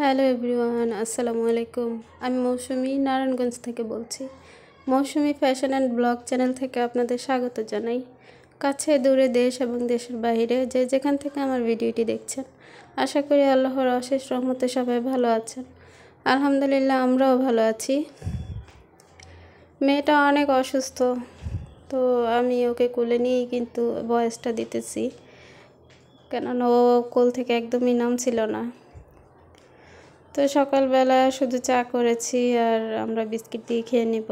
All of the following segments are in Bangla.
হ্যালো এভরিওয়ান আসসালামু আলাইকুম আমি মৌসুমি নারায়ণগঞ্জ থেকে বলছি Mousumi fashion and blog channel থেকে আপনাদের স্বাগত জানাই কাছে দূরে দেশ এবং দেশের বাইরে যে যেখান থেকে আমার ভিডিওটি দেখছেন আশা করি আল্লাহর অশেষ রহমতে সবাই ভালো আছেন আলহামদুলিল্লাহ আমরাও ভালো আছি মেয়েটা অনেক অসুস্থ তো আমি ওকে কোলে নিয়েই কিন্তু বয়সটা দিতেছি কেননা ও কোল থেকে একদমই নাম ছিল না তো সকালবেলা শুধু চা করেছি আর আমরা বিস্কিট দিয়ে খেয়ে নিব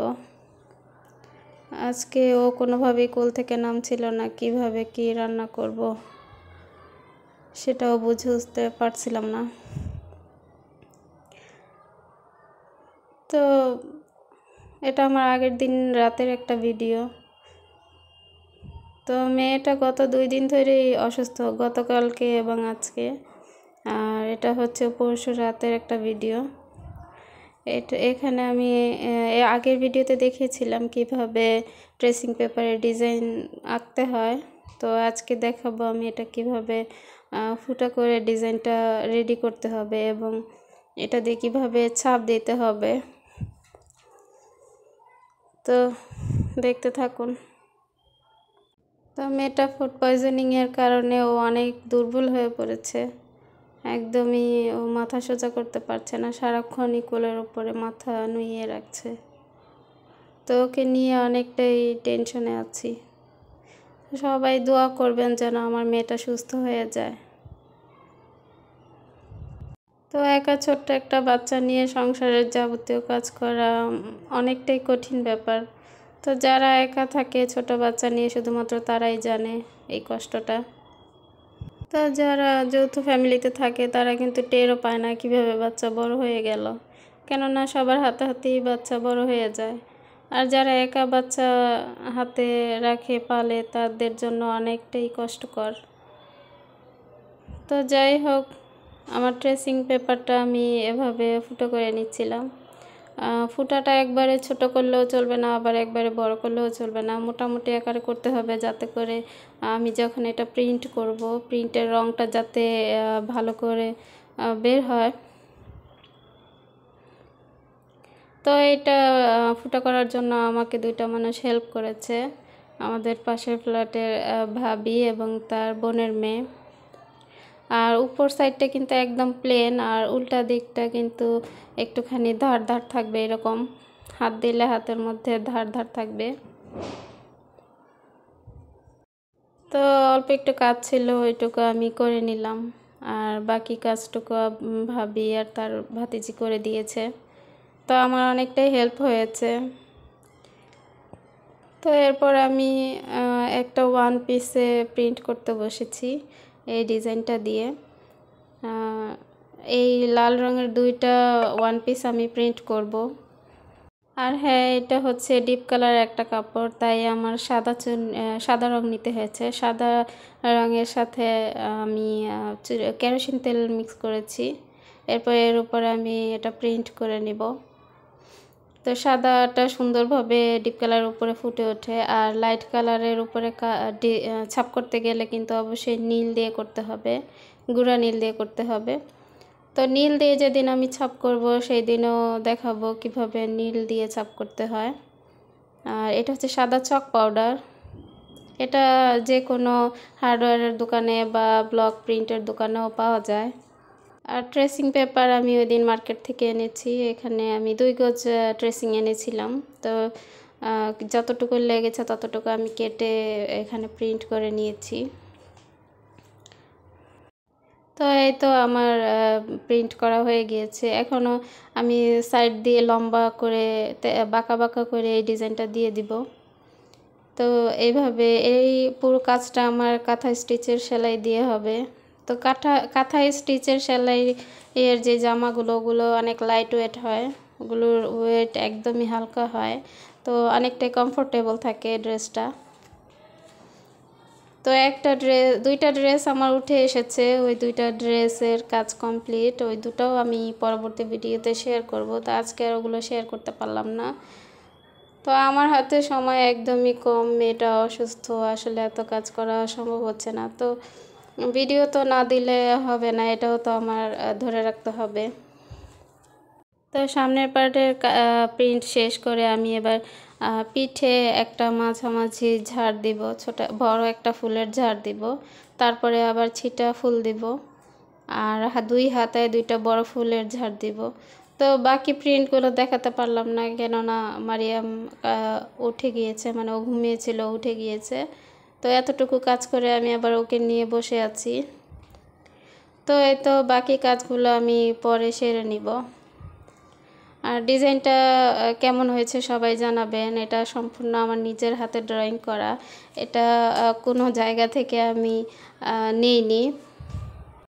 আজকে ও কোনোভাবেই কোল থেকে নামছিল না কিভাবে কি রান্না করব সেটাও বুঝে বুঝতে পারছিলাম না তো এটা আমার আগের দিন রাতের একটা ভিডিও তো মেয়েটা গত দুই দিন ধরেই অসুস্থ গতকালকে এবং আজকে আর এটা হচ্ছে পরশু রাতের একটা ভিডিও এটা এখানে আমি আগের ভিডিওতে দেখিয়েছিলাম কিভাবে ড্রেসিং পেপারে ডিজাইন আঁকতে হয় তো আজকে দেখাবো আমি এটা কিভাবে ফুটা করে ডিজাইনটা রেডি করতে হবে এবং এটা দিয়ে কীভাবে ছাপ দিতে হবে তো দেখতে থাকুন তো মেয়েটা ফুড পয়জনিংয়ের কারণে ও অনেক দুর্বল হয়ে পড়েছে একদমই ও মাথা সোজা করতে পারছে না সারাক্ষণই কোলের ওপরে মাথা নুইয়ে রাখছে তো ওকে নিয়ে অনেকটাই টেনশনে আছি সবাই দোয়া করবেন যেন আমার মেয়েটা সুস্থ হয়ে যায় তো একা ছোট্ট একটা বাচ্চা নিয়ে সংসারের যাবতীয় কাজ করা অনেকটাই কঠিন ব্যাপার তো যারা একা থাকে ছোট বাচ্চা নিয়ে শুধুমাত্র তারাই জানে এই কষ্টটা তা যারা যৌথ ফ্যামিলিতে থাকে তারা কিন্তু টেরও পায় না কিভাবে বাচ্চা বড় হয়ে গেল কেননা সবার হাতে হাতেই বাচ্চা বড় হয়ে যায় আর যারা একা বাচ্চা হাতে রাখে পালে তাদের জন্য অনেকটাই কষ্টকর তো যাই হোক আমার ট্রেসিং পেপারটা আমি এভাবে ফুটো করে নিচ্ছিলাম ফুটাটা একবারে ছোট করলেও চলবে না আবার একবারে বড় করলেও চলবে না মোটামুটি আকারে করতে হবে যাতে করে আমি যখন এটা প্রিন্ট করব প্রিন্টের রঙটা যাতে ভালো করে বের হয় তো এটা ফুটা করার জন্য আমাকে দুইটা মানুষ হেল্প করেছে আমাদের পাশের ফ্ল্যাটের ভাবি এবং তার বোনের মেয়ে আর উপর সাইডটা কিন্তু একদম প্লেন আর উল্টা দিকটা কিন্তু একটুখানি ধার ধার থাকবে এরকম হাত দিলে হাতের মধ্যে ধার ধার থাকবে তো অল্প একটু কাজ ছিল ওইটুকু আমি করে নিলাম আর বাকি কাজটুকু ভাবি আর তার ভাতিজি করে দিয়েছে তো আমার অনেকটাই হেল্প হয়েছে তো এরপর আমি একটা ওয়ান পিসে প্রিন্ট করতে বসেছি এই ডিজাইনটা দিয়ে এই লাল রঙের দুইটা ওয়ান পিস আমি প্রিন্ট করব আর হ্যাঁ এটা হচ্ছে ডিপ কালার একটা কাপড় তাই আমার সাদা চুন সাদা রং নিতে হয়েছে সাদা রঙের সাথে আমি কেরোসিন তেল মিক্স করেছি এরপর এর উপরে আমি এটা প্রিন্ট করে নেব তো সাদাটা সুন্দরভাবে ডিপ কালারের উপরে ফুটে ওঠে আর লাইট কালারের উপরে ছাপ করতে গেলে কিন্তু অবশ্যই নীল দিয়ে করতে হবে গুঁড়া নীল দিয়ে করতে হবে তো নীল দিয়ে যেদিন আমি ছাপ করব সেই দিনও দেখাবো কিভাবে নীল দিয়ে ছাপ করতে হয় আর এটা হচ্ছে সাদা চক পাউডার এটা যে কোনো হার্ডওয়্যারের দোকানে বা ব্লক প্রিন্টের দোকানেও পাওয়া যায় আর ট্রেসিং পেপার আমি ওই দিন মার্কেট থেকে এনেছি এখানে আমি দুই গজ ট্রেসিং এনেছিলাম তো যতটুকু লেগেছে ততটুকু আমি কেটে এখানে প্রিন্ট করে নিয়েছি তো এই তো আমার প্রিন্ট করা হয়ে গিয়েছে এখনও আমি সাইড দিয়ে লম্বা করে বাঁকা বাঁকা করে এই ডিজাইনটা দিয়ে দিব তো এইভাবে এই পুরো কাজটা আমার কাঁথা স্টিচের সেলাই দিয়ে হবে তো কাঁথা কাঁথা স্টিচের সেলাই এর যে জামাগুলো ওগুলো অনেক লাইট ওয়েট হয় ওগুলোর ওয়েট একদমই হালকা হয় তো অনেকটাই কমফোর্টেবল থাকে ড্রেসটা তো একটা ড্রেস দুইটা ড্রেস আমার উঠে এসেছে ওই দুইটা ড্রেসের কাজ কমপ্লিট ওই দুটাও আমি পরবর্তী ভিডিওতে শেয়ার করব তো আজকে আর ওগুলো শেয়ার করতে পারলাম না তো আমার হাতে সময় একদমই কম মেয়েটা অসুস্থ আসলে এত কাজ করা সম্ভব হচ্ছে না তো ভিডিও তো না দিলে হবে না এটাও তো আমার ধরে রাখতে হবে তো সামনের পার্টের প্রিন্ট শেষ করে আমি এবার পিঠে একটা মাঝামাঝি ঝাড় দিব ছোট বড় একটা ফুলের ঝাড় দিব তারপরে আবার ছিটা ফুল দিব আর দুই হাতায় দুইটা বড় ফুলের ঝাড় দিব তো বাকি প্রিন্টগুলো দেখাতে পারলাম না কেননা মারিয়াম উঠে গিয়েছে মানে ও ঘুমিয়েছিল উঠে গিয়েছে তো এতটুকু কাজ করে আমি আবার ওকে নিয়ে বসে আছি তো এই তো বাকি কাজগুলো আমি পরে সেরে নিব আর ডিজাইনটা কেমন হয়েছে সবাই জানাবেন এটা সম্পূর্ণ আমার নিজের হাতে ড্রয়িং করা এটা কোনো জায়গা থেকে আমি নিইনি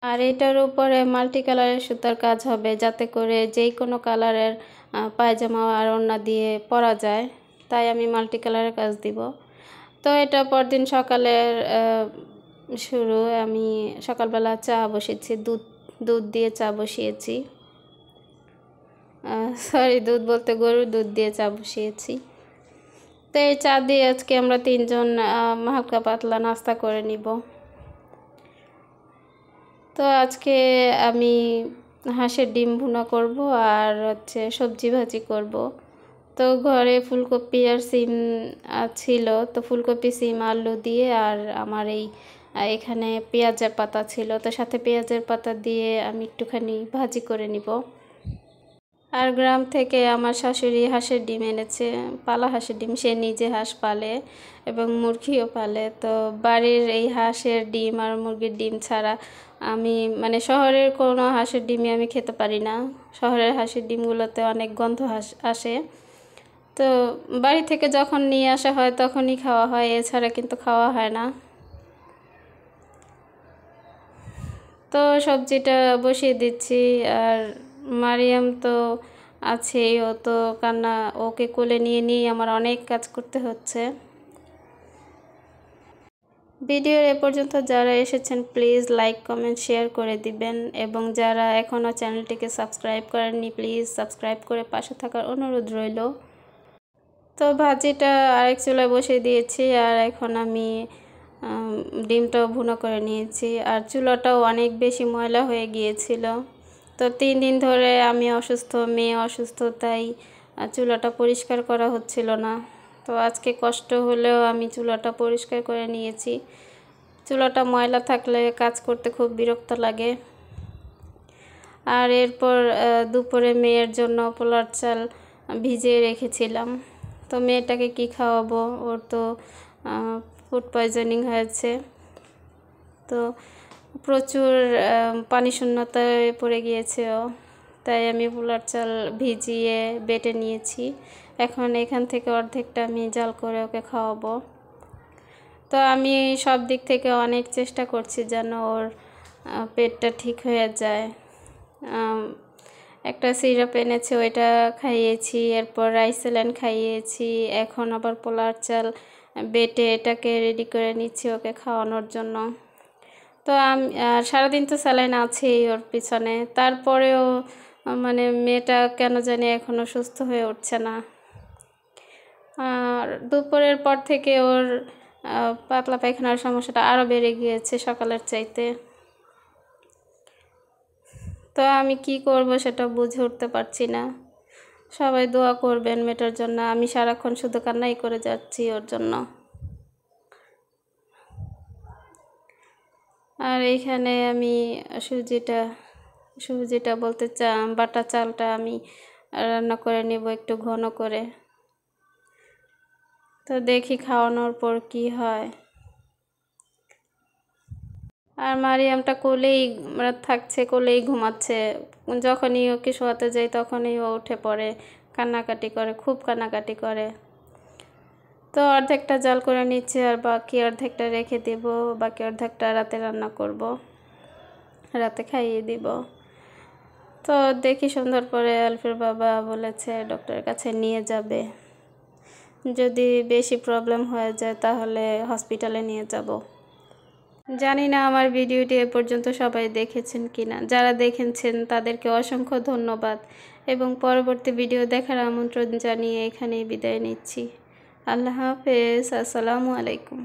আর এটার উপরে মাল্টি কালারের সুতার কাজ হবে যাতে করে যেই কোনো কালারের পায়জামা আর ওড়না দিয়ে পরা যায় তাই আমি মাল্টি কালারের কাজ দিব তো এটা পরদিন সকালের শুরু আমি সকালবেলা চা বসেছি দুধ দুধ দিয়ে চা বসিয়েছি সরি দুধ বলতে গরুর দুধ দিয়ে চা বসিয়েছি তো এই চা দিয়ে আজকে আমরা তিনজন হালকা পাতলা নাস্তা করে নিব তো আজকে আমি হাঁসের ডিম ভুনা করব আর হচ্ছে সবজি ভাজি করবো তো ঘরে ফুলকপি আর সিম ছিল তো ফুলকপি সিম আলু দিয়ে আর আমার এই এখানে পেঁয়াজের পাতা ছিল তো সাথে পেঁয়াজের পাতা দিয়ে আমি একটুখানি ভাজি করে নিব আর গ্রাম থেকে আমার শাশুড়ি হাঁসের ডিম এনেছে পালা হাঁসের ডিম সে নিজে হাঁস পালে এবং মুরগিও পালে তো বাড়ির এই হাঁসের ডিম আর মুরগির ডিম ছাড়া আমি মানে শহরের কোনো হাঁসের ডিমই আমি খেতে পারি না শহরের হাঁসের ডিমগুলোতে অনেক গন্ধ হাঁস আসে তো বাড়ি থেকে যখন নিয়ে আসা হয় তখনই খাওয়া হয় এছাড়া কিন্তু খাওয়া হয় না তো সবজিটা বসিয়ে দিচ্ছি আর মারিয়াম তো আছেই ও তো কান্না ওকে কোলে নিয়ে নিয়ে আমার অনেক কাজ করতে হচ্ছে ভিডিওর এ পর্যন্ত যারা এসেছেন প্লিজ লাইক কমেন্ট শেয়ার করে দিবেন এবং যারা এখনও চ্যানেলটিকে সাবস্ক্রাইব করেননি প্লিজ সাবস্ক্রাইব করে পাশে থাকার অনুরোধ রইল তো ভাজিটা আরেক চুলায় বসিয়ে দিয়েছি আর এখন আমি ডিমটাও ভুনো করে নিয়েছি আর চুলাটাও অনেক বেশি ময়লা হয়ে গিয়েছিল তো তিন দিন ধরে আমি অসুস্থ মেয়ে অসুস্থ তাই চুলাটা পরিষ্কার করা হচ্ছিল না তো আজকে কষ্ট হলেও আমি চুলাটা পরিষ্কার করে নিয়েছি চুলাটা ময়লা থাকলে কাজ করতে খুব বিরক্ত লাগে আর এরপর দুপুরে মেয়ের জন্য পোলার চাল ভিজিয়ে রেখেছিলাম তো মেয়েটাকে কি খাওয়াবো ওর তো ফুড পয়জনিং হয়েছে তো প্রচুর পানি শূন্যতায় পড়ে গিয়েছে ও তাই আমি পোলার চাল ভিজিয়ে বেটে নিয়েছি এখন এখান থেকে অর্ধেকটা আমি জাল করে ওকে খাওয়াবো তো আমি সব দিক থেকে অনেক চেষ্টা করছি যেন ওর পেটটা ঠিক হয়ে যায় একটা সিরাপ এনেছে ওইটা খাইয়েছি এরপর রাইসেলান খাইয়েছি এখন আবার পোলার চাল বেটে এটাকে রেডি করে নিচ্ছি ওকে খাওয়ানোর জন্য তো আমি সারাদিন তো স্যালাইন আছেই ওর পিছনে তারপরেও মানে মেয়েটা কেন জানি এখনও সুস্থ হয়ে উঠছে না আর দুপুরের পর থেকে ওর পাতলা পায়খানার সমস্যাটা আরও বেড়ে গিয়েছে সকালের চাইতে তো আমি কি করব সেটা বুঝে উঠতে পারছি না সবাই দোয়া করবেন মেয়েটার জন্য আমি সারাক্ষণ শুধু কান্নাই করে যাচ্ছি ওর জন্য আর এইখানে আমি সুজিটা সুজিটা বলতে চা বাটা চালটা আমি রান্না করে নেব একটু ঘন করে তো দেখি খাওয়ানোর পর কি হয় আর মারিয়ামটা কোলেই মানে থাকছে কোলেই ঘুমাচ্ছে যখনই ওকে শোয়াতে যাই তখনই ও উঠে পড়ে কান্নাকাটি করে খুব কান্নাকাটি করে তো অর্ধেকটা জাল করে নিচ্ছে আর বাকি অর্ধেকটা রেখে দিব বাকি অর্ধেকটা রাতে রান্না করব রাতে খাইয়ে দিব তো দেখি সন্ধ্যার পরে আলফের বাবা বলেছে ডক্টরের কাছে নিয়ে যাবে যদি বেশি প্রবলেম হয়ে যায় তাহলে হসপিটালে নিয়ে যাব জানি না আমার ভিডিওটি এ পর্যন্ত সবাই দেখেছেন কিনা যারা দেখেছেন তাদেরকে অসংখ্য ধন্যবাদ এবং পরবর্তী ভিডিও দেখার আমন্ত্রণ জানিয়ে এখানেই বিদায় নিচ্ছি আল্লাহ হাফেজ আসসালামু আলাইকুম